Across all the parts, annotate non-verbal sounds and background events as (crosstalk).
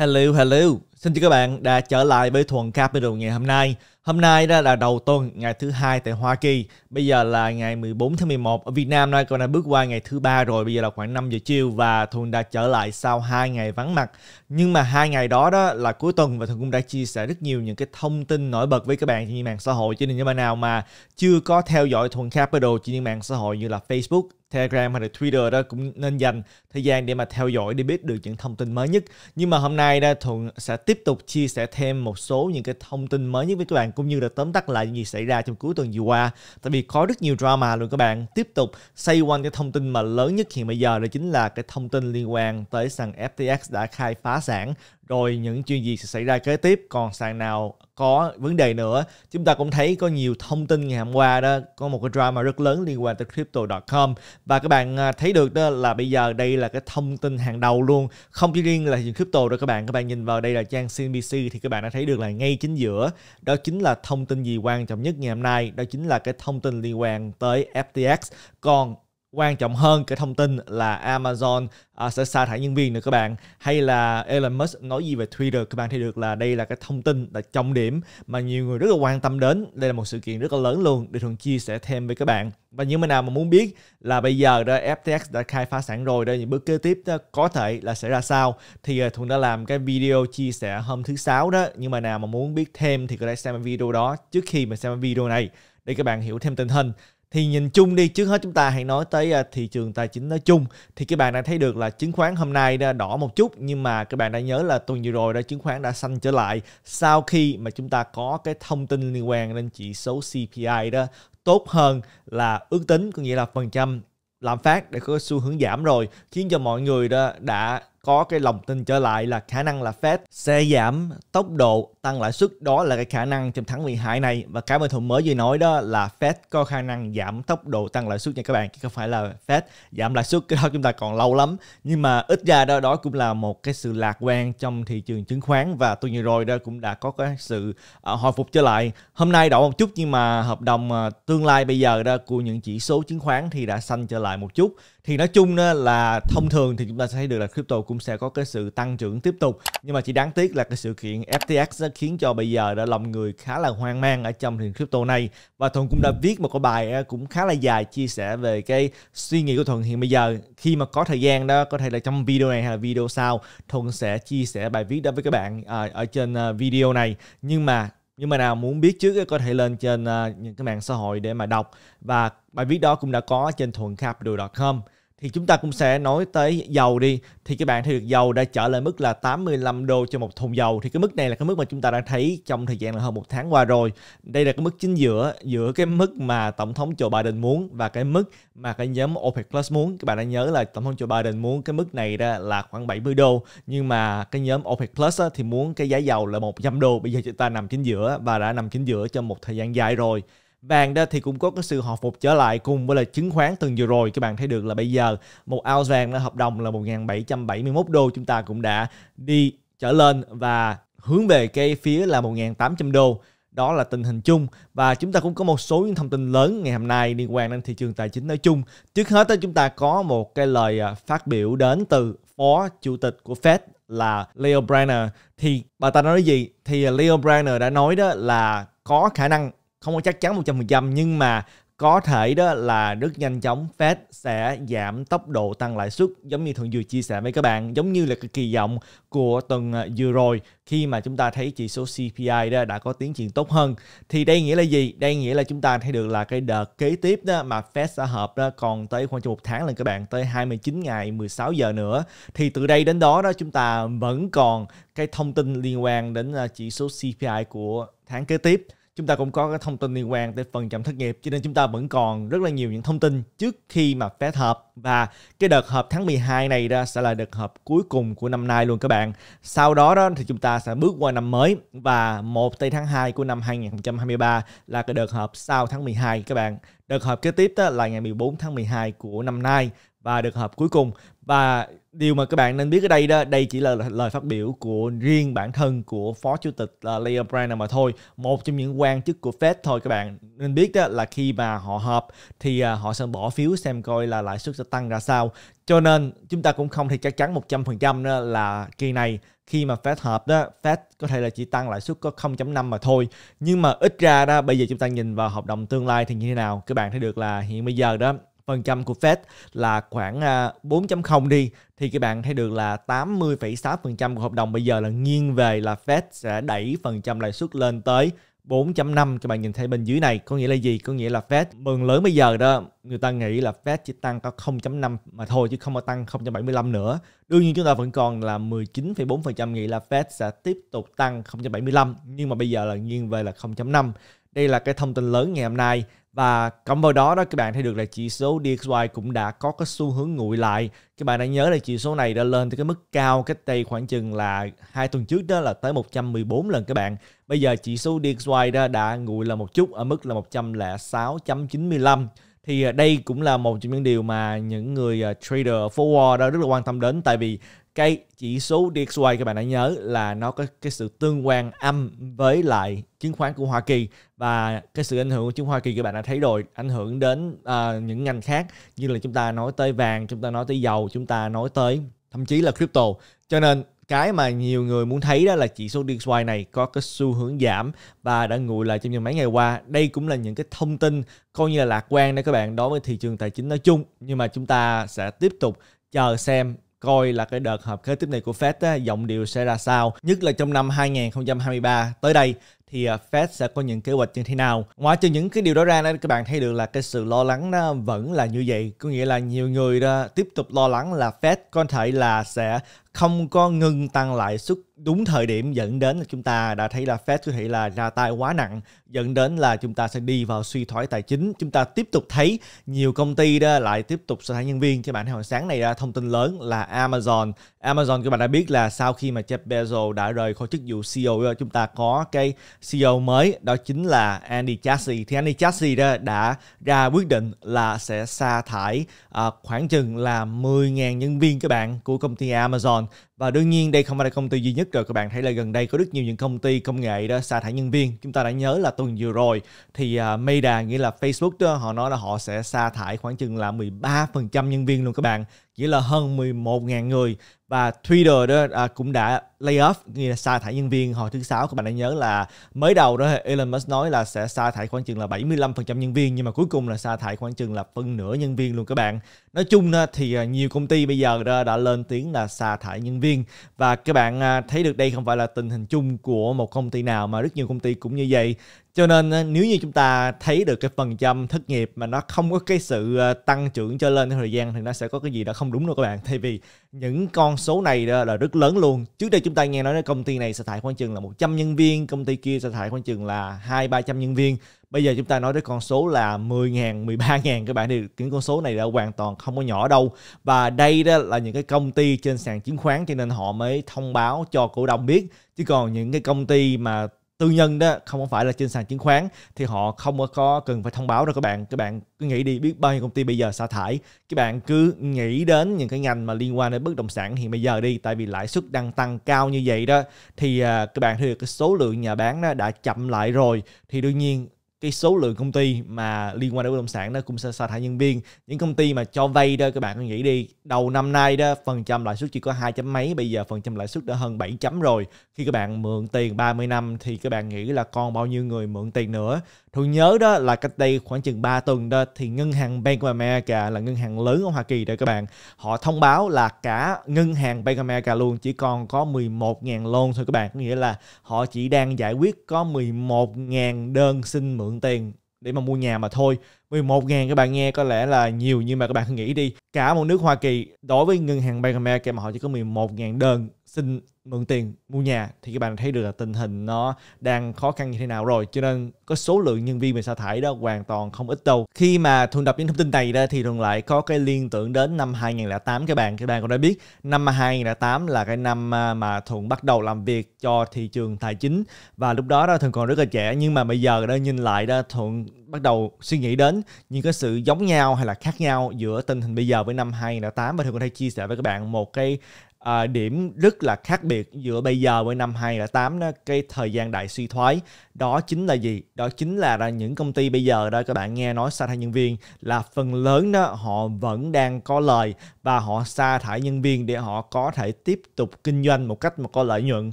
Hello, hello. Xin chào các bạn đã trở lại với Thuần Capital ngày hôm nay. Hôm nay đó là đầu tuần, ngày thứ hai tại Hoa Kỳ. Bây giờ là ngày 14 tháng 11 ở Việt Nam nay còn đã bước qua ngày thứ ba rồi, bây giờ là khoảng 5 giờ chiều và Thuần đã trở lại sau hai ngày vắng mặt. Nhưng mà hai ngày đó đó là cuối tuần và Thuần cũng đã chia sẻ rất nhiều những cái thông tin nổi bật với các bạn trên mạng xã hội cho nên những bạn nào mà chưa có theo dõi Thuần Capital trên mạng xã hội như là Facebook, Telegram hay là Twitter đó cũng nên dành thời gian để mà theo dõi để biết được những thông tin mới nhất. Nhưng mà hôm nay đó Thuần sẽ tiếp tiếp tục chia sẻ thêm một số những cái thông tin mới nhất với các bạn cũng như là tóm tắt lại những gì xảy ra trong cuối tuần vừa qua tại vì có rất nhiều drama luôn các bạn tiếp tục xoay quanh cái thông tin mà lớn nhất hiện bây giờ đó chính là cái thông tin liên quan tới sàn FTX đã khai phá sản rồi những chuyện gì sẽ xảy ra kế tiếp còn sàn nào có vấn đề nữa chúng ta cũng thấy có nhiều thông tin ngày hôm qua đó có một cái drama rất lớn liên quan tới crypto.com và các bạn à, thấy được đó là bây giờ đây là cái thông tin hàng đầu luôn không chỉ riêng là thị crypto đâu các bạn các bạn nhìn vào đây là trang CNBC thì các bạn đã thấy được là ngay chính giữa đó chính là thông tin gì quan trọng nhất ngày hôm nay đó chính là cái thông tin liên quan tới FTX còn quan trọng hơn cái thông tin là Amazon uh, sẽ sa thải nhân viên nữa các bạn hay là Elon Musk nói gì về Twitter các bạn thấy được là đây là cái thông tin là trọng điểm mà nhiều người rất là quan tâm đến đây là một sự kiện rất là lớn luôn để thường chia sẻ thêm với các bạn và những bạn nào mà muốn biết là bây giờ đó FTX đã khai phá sẵn rồi đây những bước kế tiếp đó, có thể là sẽ ra sao thì uh, Thuận đã làm cái video chia sẻ hôm thứ sáu đó nhưng mà nào mà muốn biết thêm thì có thể xem video đó trước khi mà xem video này để các bạn hiểu thêm tình hình thì nhìn chung đi trước hết chúng ta hãy nói tới à, thị trường tài chính nói chung thì các bạn đã thấy được là chứng khoán hôm nay đã đỏ một chút nhưng mà các bạn đã nhớ là tuần vừa rồi đã chứng khoán đã xanh trở lại sau khi mà chúng ta có cái thông tin liên quan đến chỉ số CPI đó tốt hơn là ước tính có nghĩa là phần trăm lạm phát đã có xu hướng giảm rồi khiến cho mọi người đó đã có cái lòng tin trở lại là khả năng là Fed sẽ giảm tốc độ tăng lãi suất đó là cái khả năng trong tháng 12 này và cái mà Thuận mới vừa nói đó là Fed có khả năng giảm tốc độ tăng lãi suất nha các bạn chứ không phải là Fed giảm lãi suất cái (laughs) đó chúng ta còn lâu lắm nhưng mà ít ra đó đó cũng là một cái sự lạc quan trong thị trường chứng khoán và tôi vừa rồi đó cũng đã có cái sự uh, hồi phục trở lại hôm nay đổ một chút nhưng mà hợp đồng uh, tương lai bây giờ đó của những chỉ số chứng khoán thì đã xanh trở lại một chút thì nói chung đó là thông thường thì chúng ta sẽ thấy được là crypto cũng sẽ có cái sự tăng trưởng tiếp tục nhưng mà chỉ đáng tiếc là cái sự kiện FTX khiến cho bây giờ đã lòng người khá là hoang mang ở trong thị crypto này và thuận cũng đã viết một cái bài cũng khá là dài chia sẻ về cái suy nghĩ của thuận hiện bây giờ khi mà có thời gian đó có thể là trong video này hay là video sau thuận sẽ chia sẻ bài viết đó với các bạn à, ở trên à, video này nhưng mà nhưng mà nào muốn biết trước có thể lên trên à, những cái mạng xã hội để mà đọc và bài viết đó cũng đã có trên thuầncapdo.com thì chúng ta cũng sẽ nói tới dầu đi thì các bạn thấy được dầu đã trở lại mức là 85 đô cho một thùng dầu thì cái mức này là cái mức mà chúng ta đã thấy trong thời gian là hơn một tháng qua rồi đây là cái mức chính giữa giữa cái mức mà tổng thống Joe Biden muốn và cái mức mà cái nhóm OPEC Plus muốn các bạn đã nhớ là tổng thống Joe Biden muốn cái mức này ra là khoảng 70 đô nhưng mà cái nhóm OPEC Plus á, thì muốn cái giá dầu là 100 đô bây giờ chúng ta nằm chính giữa và đã nằm chính giữa trong một thời gian dài rồi Vàng đó thì cũng có cái sự hồi phục trở lại cùng với là chứng khoán tuần vừa rồi các bạn thấy được là bây giờ một ounce vàng là hợp đồng là 1771 đô chúng ta cũng đã đi trở lên và hướng về cái phía là 1800 đô đó là tình hình chung và chúng ta cũng có một số những thông tin lớn ngày hôm nay liên quan đến thị trường tài chính nói chung trước hết đó chúng ta có một cái lời à, phát biểu đến từ phó chủ tịch của Fed là Leo Brenner thì bà ta nói gì thì à, Leo Brenner đã nói đó là có khả năng không có chắc chắn 100% nhưng mà có thể đó là rất nhanh chóng Fed sẽ giảm tốc độ tăng lãi suất giống như thường vừa chia sẻ với các bạn giống như là cái kỳ vọng của tuần à, vừa rồi khi mà chúng ta thấy chỉ số CPI đó đã có tiến triển tốt hơn thì đây nghĩa là gì đây nghĩa là chúng ta thấy được là cái đợt kế tiếp đó mà Fed sẽ hợp đó còn tới khoảng trong một tháng là các bạn tới 29 ngày 16 giờ nữa thì từ đây đến đó đó chúng ta vẫn còn cái thông tin liên quan đến à, chỉ số CPI của tháng kế tiếp chúng ta cũng có cái thông tin liên quan tới phần trăm thất nghiệp cho nên chúng ta vẫn còn rất là nhiều những thông tin trước khi mà Fed hợp và cái đợt hợp tháng 12 này ra sẽ là đợt hợp cuối cùng của năm nay luôn các bạn. Sau đó đó thì chúng ta sẽ bước qua năm mới và 1 tây tháng 2 của năm 2023 là cái đợt hợp sau tháng 12 các bạn. Đợt hợp kế tiếp đó là ngày 14 tháng 12 của năm nay và được hợp cuối cùng và điều mà các bạn nên biết ở đây đó đây chỉ là lời phát biểu của riêng bản thân của phó chủ tịch là ờ, Leo Brand mà thôi một trong những quan chức của Fed thôi các bạn nên biết đó là khi mà họ họp thì ờ, họ sẽ bỏ phiếu xem coi là lãi suất sẽ tăng ra sao cho nên chúng ta cũng không thể chắc chắn 100% là kỳ này khi mà Fed họp đó, Fed có thể là chỉ tăng lãi suất có 0.5 mà thôi. Nhưng mà ít ra đó, bây giờ chúng ta nhìn vào hợp đồng tương lai thì như thế nào? Các bạn thấy được là hiện bây giờ đó, phần trăm của Fed là khoảng 4.0 à, đi thì các bạn thấy được là 80,6% phần trăm của hợp đồng bây giờ là nghiêng về là Fed sẽ đẩy phần trăm lãi suất lên tới 4.5 các bạn nhìn thấy bên dưới này có nghĩa là gì? Có nghĩa là Fed mừng lớn bây giờ đó người ta nghĩ là Fed chỉ tăng có 0.5 mà thôi chứ không có tăng 0.75 nữa. Đương nhiên chúng ta vẫn còn là 19,4% phần trăm nghĩ là Fed sẽ tiếp tục tăng 0.75 nhưng mà bây giờ là nghiêng về là 0.5 đây là cái thông tin lớn ngày hôm nay và cộng vào đó đó các bạn thấy được là chỉ số DXY cũng đã có cái xu hướng nguội lại. Các bạn đã nhớ là chỉ số này đã lên tới cái mức cao cách đây khoảng chừng là hai tuần trước đó là tới 114 lần các bạn. Bây giờ chỉ số DXY đó đã nguội là một chút ở mức là 106.95 thì à, đây cũng là một trong những điều mà những người à, trader forward đó rất là quan tâm đến tại vì cái chỉ số DXY các bạn đã nhớ là nó có cái sự tương quan âm với lại chứng khoán của Hoa Kỳ và cái sự ảnh hưởng của chứng khoán Hoa Kỳ các bạn đã thấy rồi ảnh hưởng đến uh, những ngành khác như là chúng ta nói tới vàng, chúng ta nói tới dầu, chúng ta nói tới thậm chí là crypto. Cho nên cái mà nhiều người muốn thấy đó là chỉ số DXY này có cái xu hướng giảm và đã nguội lại trong những mấy ngày qua. Đây cũng là những cái thông tin coi như là lạc quan đó các bạn đối với thị trường tài chính nói chung. Nhưng mà chúng ta sẽ tiếp tục chờ xem coi là cái đợt họp kế tiếp này của Fed á, giọng điệu sẽ ra sao, nhất là trong năm 2023 tới đây thì à, Fed sẽ có những kế hoạch như thế nào. Ngoài trừ những cái điều đó ra, các bạn thấy được là cái sự lo lắng nó vẫn là như vậy. Có nghĩa là nhiều người đó tiếp tục lo lắng là Fed có thể là sẽ không có ngừng tăng lãi suất đúng thời điểm dẫn đến là chúng ta đã thấy là Fed có thể là ra tay quá nặng dẫn đến là chúng ta sẽ đi vào suy thoái tài chính chúng ta tiếp tục thấy nhiều công ty đó lại tiếp tục sa thải nhân viên các bạn hồi sáng này ra thông tin lớn là Amazon Amazon các bạn đã biết là sau khi mà Jeff Bezos đã rời khỏi chức vụ CEO chúng ta có cái CEO mới đó chính là Andy Jassy thì Andy Jassy đó đã ra quyết định là sẽ sa thải à, khoảng chừng là 10.000 nhân viên các bạn của công ty Amazon và đương nhiên đây không phải là công ty duy nhất rồi các bạn thấy là gần đây có rất nhiều những công ty công nghệ đó sa thải nhân viên chúng ta đã nhớ là tuần vừa rồi thì uh, Meta nghĩa là Facebook đó họ nói là họ sẽ sa thải khoảng chừng là 13% nhân viên luôn các bạn nghĩa là hơn 11.000 người và Twitter đó à, cũng đã layoff nghĩa là sa thải nhân viên hồi thứ sáu các bạn đã nhớ là mới đầu đó Elon Musk nói là sẽ sa thải khoảng chừng là 75% nhân viên nhưng mà cuối cùng là sa thải khoảng chừng là phân nửa nhân viên luôn các bạn. Nói chung thì à, nhiều công ty bây giờ đã, đã lên tiếng là sa thải nhân viên và các bạn à, thấy được đây không phải là tình hình chung của một công ty nào mà rất nhiều công ty cũng như vậy. Cho nên à, nếu như chúng ta thấy được cái phần trăm thất nghiệp mà nó không có cái sự tăng trưởng cho lên theo thời gian thì nó sẽ có cái gì đó không đúng đâu các bạn. Thay vì những con số này là rất lớn luôn trước đây chúng ta nghe nói công ty này sa thải khoảng chừng là 100 nhân viên công ty kia sa thải khoảng chừng là hai ba trăm nhân viên bây giờ chúng ta nói đến con số là 10.000 13.000 các bạn thì những con số này đã hoàn toàn không có nhỏ đâu và đây đó là những cái công ty trên sàn chứng khoán cho nên họ mới thông báo cho cổ đông biết chứ còn những cái công ty mà tư nhân đó không phải là trên sàn chứng khoán thì họ không có cần phải thông báo đâu các bạn các bạn cứ nghĩ đi biết bao nhiêu công ty bây giờ sa thải các bạn cứ nghĩ đến những cái ngành mà liên quan đến bất động sản hiện bây giờ đi tại vì lãi suất đang tăng cao như vậy đó thì à, các bạn thấy được cái số lượng nhà bán đó đã chậm lại rồi thì đương nhiên cái số lượng công ty mà liên quan đến bất động sản đó cũng sẽ sa thải nhân viên những công ty mà cho vay đó các bạn nghĩ đi đầu năm nay đó phần trăm lãi suất chỉ có hai chấm mấy bây giờ phần trăm lãi suất đã hơn 7 chấm rồi khi các bạn mượn tiền 30 năm thì các bạn nghĩ là còn bao nhiêu người mượn tiền nữa tôi nhớ đó là cách đây khoảng chừng 3 tuần đó thì ngân hàng Bank of America là ngân hàng lớn ở Hoa Kỳ đó các bạn họ thông báo là cả ngân hàng Bank of America luôn chỉ còn có 11.000 loan thôi các bạn có nghĩa là họ chỉ đang giải quyết có 11.000 đơn xin mượn mượn tiền để mà mua nhà mà thôi 11 ngàn các bạn nghe có lẽ là nhiều nhưng mà các bạn nghĩ đi cả một nước Hoa Kỳ đối với ngân hàng Bank America mà họ chỉ có 11 ngàn đơn xin mượn tiền mua nhà thì các bạn thấy được là tình hình nó đang khó khăn như thế nào rồi cho nên có số lượng nhân viên bị sa thải đó hoàn toàn không ít đâu khi mà thường đọc những thông tin này ra thì thường lại có cái liên tưởng đến năm 2008 các bạn các bạn cũng đã biết năm 2008 là cái năm à, mà thường bắt đầu làm việc cho thị trường tài chính và lúc đó đó thường còn rất là trẻ nhưng mà bây giờ đó nhìn lại đó thường bắt đầu suy nghĩ đến những cái sự giống nhau hay là khác nhau giữa tình hình bây giờ với năm 2008 và thường có thể chia sẻ với các bạn một cái à, điểm rất là khác biệt giữa bây giờ với năm 2008 đó, cái thời gian đại suy thoái đó chính là gì đó chính là, là những công ty bây giờ đó các bạn nghe nói sa thải nhân viên là phần lớn đó họ vẫn đang có lời và họ sa thải nhân viên để họ có thể tiếp tục kinh doanh một cách mà có lợi nhuận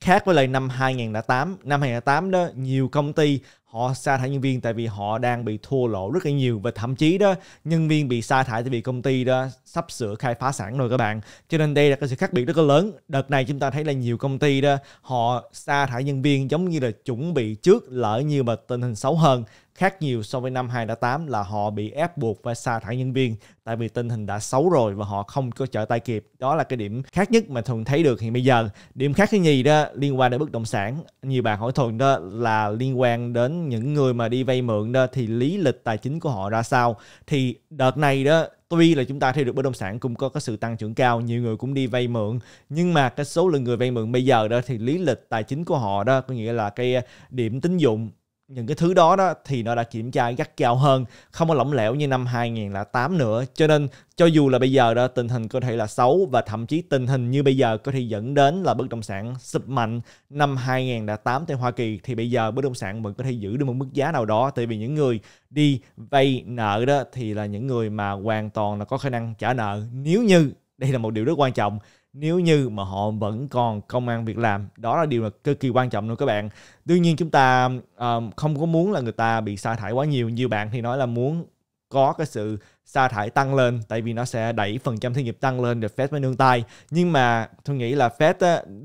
khác với lại năm 2008 năm 2008 đó nhiều công ty họ sa thải nhân viên tại vì họ đang bị thua lỗ rất là nhiều và thậm chí đó nhân viên bị sa thải tại vì công ty đó sắp sửa khai phá sản rồi các bạn cho nên đây là cái sự khác biệt rất là lớn đợt này chúng ta thấy là nhiều công ty đó họ sa thải nhân viên giống như là chuẩn bị trước lỡ như mà tình hình xấu hơn khác nhiều so với năm 2008 là họ bị ép buộc và sa thải nhân viên tại vì tình hình đã xấu rồi và họ không có trở tay kịp. Đó là cái điểm khác nhất mà thường thấy được hiện bây giờ. Điểm khác thứ nhì đó liên quan đến bất động sản. Nhiều bạn hỏi Thuần đó là liên quan đến những người mà đi vay mượn đó thì lý lịch tài chính của họ ra sao thì đợt này đó tuy là chúng ta thấy được bất động sản cũng có cái sự tăng trưởng cao nhiều người cũng đi vay mượn nhưng mà cái số lượng người vay mượn bây giờ đó thì lý lịch tài chính của họ đó có nghĩa là cái ờ, điểm tín dụng những cái thứ đó đó thì nó đã kiểm tra gắt gao hơn không có lỏng lẻo như năm 2008 nữa cho nên cho dù là bây giờ đó tình hình có thể là xấu và thậm chí tình hình như bây giờ có thể dẫn đến là bất động sản sụp mạnh năm 2008 tại Hoa Kỳ thì bây giờ bất động sản vẫn có thể giữ được một mức giá nào đó tại vì những người đi vay nợ đó thì là những người mà hoàn toàn là có khả năng trả nợ nếu như đây là một điều rất quan trọng nếu như mà họ vẫn còn công an việc làm đó là điều là cực kỳ quan trọng luôn các bạn tuy nhiên chúng ta um, không có muốn là người ta bị sa thải quá nhiều nhiều bạn thì nói là muốn có cái sự sa thải tăng lên tại vì nó sẽ đẩy phần trăm thất nghiệp tăng lên để Fed mới nương tay nhưng mà tôi nghĩ là Fed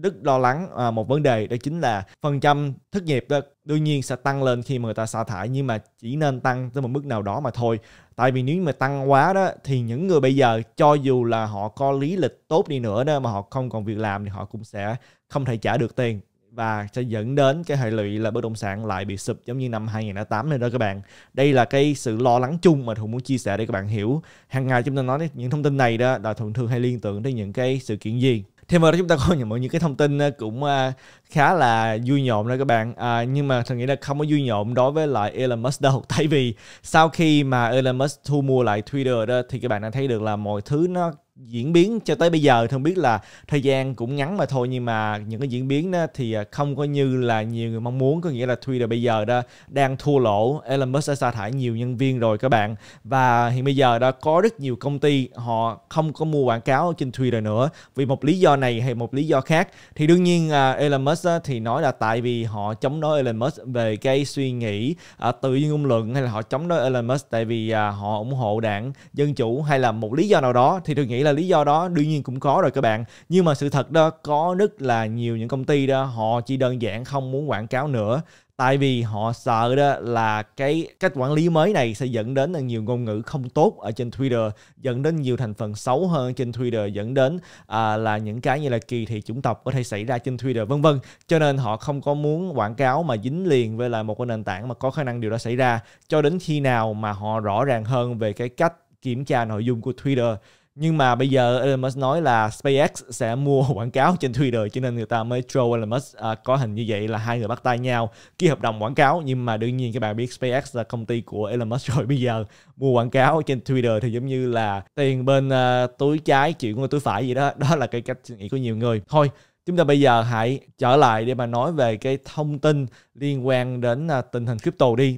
rất lo lắng à, một vấn đề đó chính là phần trăm thất nghiệp đó đương nhiên sẽ tăng lên khi mà người ta sa thải nhưng mà chỉ nên tăng tới một mức nào đó mà thôi tại vì nếu mà tăng quá đó thì những người bây giờ cho dù là họ có lý lịch tốt đi nữa đó mà họ không còn việc làm thì họ cũng sẽ không thể trả được tiền và sẽ dẫn đến cái hệ lụy là bất động sản lại bị sụp giống như năm 2008 này đó các bạn. Đây là cái sự lo lắng chung mà Thuận muốn chia sẻ để các bạn hiểu. Hàng ngày chúng ta nói những thông tin này đó là Thuận thường hay liên tưởng đến những cái sự kiện gì. Thêm vào đó chúng ta có những những cái thông tin ờ, cũng ờ, khá là vui nhộn đó các bạn à, nhưng mà thằng nghĩ là không có vui nhộn đối với lại Elon Musk đâu (laughs) tại vì sau khi mà Elon Musk thu mua lại Twitter đó thì các bạn đã thấy được là mọi thứ nó diễn biến cho tới bây giờ không biết là thời gian cũng ngắn mà thôi nhưng mà những cái diễn biến đó thì không có như là nhiều người mong muốn có nghĩa là Twitter bây giờ đó đang thua lỗ Elon Musk đã sa thải nhiều nhân viên rồi các bạn và hiện bây giờ đã có rất nhiều công ty họ không có mua quảng cáo trên Twitter nữa vì một lý do này hay một lý do khác thì đương nhiên à, Elon Musk thì nói là tại vì họ chống đối Elon Musk về cái suy nghĩ à, tự nhiên ngôn luận hay là họ chống đối Elon Musk tại vì à, họ ủng hộ đảng dân chủ hay là một lý do nào đó thì tôi nghĩ là lý do đó đương nhiên cũng có rồi các bạn nhưng mà sự thật đó có rất là nhiều những công ty đó họ chỉ đơn giản không muốn quảng cáo nữa tại vì họ sợ đó là cái cách quản lý mới này sẽ dẫn đến là nhiều ngôn ngữ không tốt ở trên Twitter dẫn đến nhiều thành phần xấu hơn trên Twitter dẫn đến à, là những cái như là kỳ thị chủng tộc có thể xảy ra trên Twitter vân vân cho nên họ không có muốn quảng cáo mà dính liền với lại một cái nền tảng mà có khả năng điều đó xảy ra cho đến khi nào mà họ rõ ràng hơn về cái cách kiểm tra nội dung của Twitter nhưng mà bây giờ Elon Musk nói là SpaceX sẽ mua (laughs) quảng cáo trên Twitter cho nên người ta mới troll Elon Musk à, có hình như vậy là hai người bắt tay nhau ký hợp đồng quảng cáo nhưng mà đương nhiên các bạn biết SpaceX là công ty của Elon Musk (laughs) rồi bây giờ mua quảng cáo trên Twitter thì giống như là tiền bên à, túi trái chuyển qua túi phải gì đó đó là cái cách suy nghĩ của nhiều người thôi chúng ta bây giờ hãy trở lại để mà nói về cái thông tin liên quan đến à, tình hình crypto đi